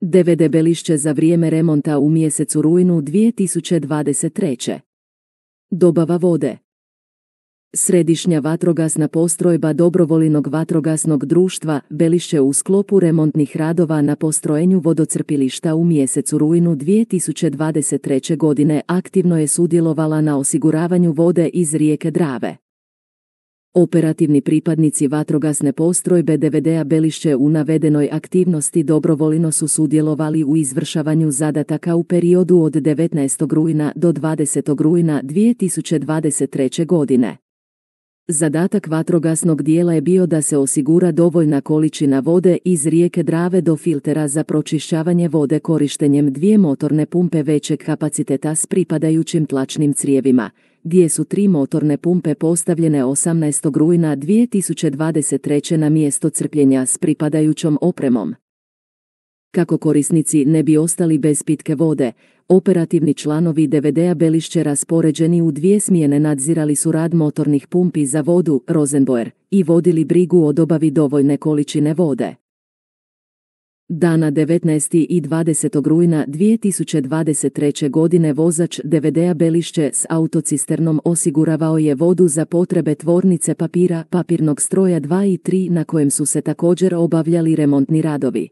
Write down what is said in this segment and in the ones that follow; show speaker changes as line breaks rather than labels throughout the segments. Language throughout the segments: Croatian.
DVD Belišće za vrijeme remonta u mjesecu rujnu 2023. Dobava vode Središnja vatrogasna postrojba dobrovolinog vatrogasnog društva Belišće u sklopu remontnih radova na postrojenju vodocrpilišta u mjesecu rujnu 2023. godine aktivno je sudjelovala na osiguravanju vode iz rijeke Drave. Operativni pripadnici vatrogasne postrojbe DVD-a Belišće u navedenoj aktivnosti dobrovoljno su sudjelovali u izvršavanju zadataka u periodu od 19. rujna do 20. rujna 2023. godine. Zadatak vatrogasnog dijela je bio da se osigura dovoljna količina vode iz rijeke Drave do filtera za pročišćavanje vode korištenjem dvije motorne pumpe većeg kapaciteta s pripadajućim tlačnim crijevima, gdje su tri motorne pumpe postavljene 18. rujna 2023. na mjesto crpljenja s pripadajućom opremom. Kako korisnici ne bi ostali bez pitke vode, operativni članovi DVD-a Belišće raspoređeni u dvije smjene nadzirali su rad motornih pumpi za vodu Rosenboer i vodili brigu o dobavi dovoljne količine vode. Dana 19. i 20. rujna 2023. godine vozač DVD-a Belišće s autocisternom osiguravao je vodu za potrebe tvornice papira, papirnog stroja 2 i 3 na kojem su se također obavljali remontni radovi.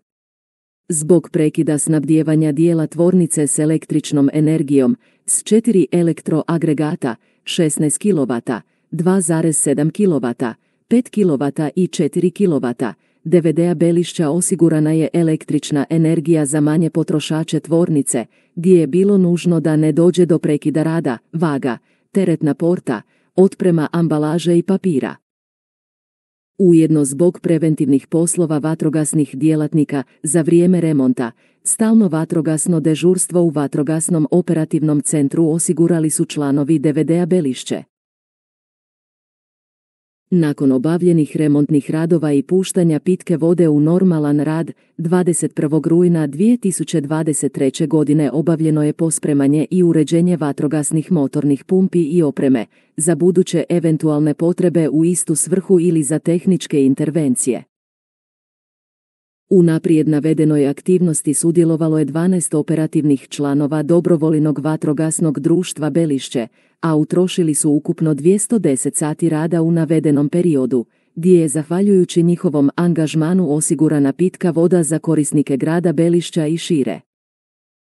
Zbog prekida snabdijevanja dijela tvornice s električnom energijom, s 4 elektroagregata, 16 kW, 2,7 kW, 5 kW i 4 kW, DVD-a Belišća osigurana je električna energija za manje potrošače tvornice, gdje je bilo nužno da ne dođe do prekida rada, vaga, teretna porta, otprema ambalaže i papira. Ujedno zbog preventivnih poslova vatrogasnih djelatnika za vrijeme remonta, stalno vatrogasno dežurstvo u Vatrogasnom operativnom centru osigurali su članovi DVD-a Belišće. Nakon obavljenih remontnih radova i puštanja pitke vode u normalan rad, 21. rujna 2023. godine obavljeno je pospremanje i uređenje vatrogasnih motornih pumpi i opreme za buduće eventualne potrebe u istu svrhu ili za tehničke intervencije. U naprijed navedenoj aktivnosti sudjelovalo je 12 operativnih članova dobrovoljnog vatrogasnog društva Belišće, a utrošili su ukupno 210 sati rada u navedenom periodu, gdje je zahvaljujući njihovom angažmanu osigurana pitka voda za korisnike grada Belišća i šire.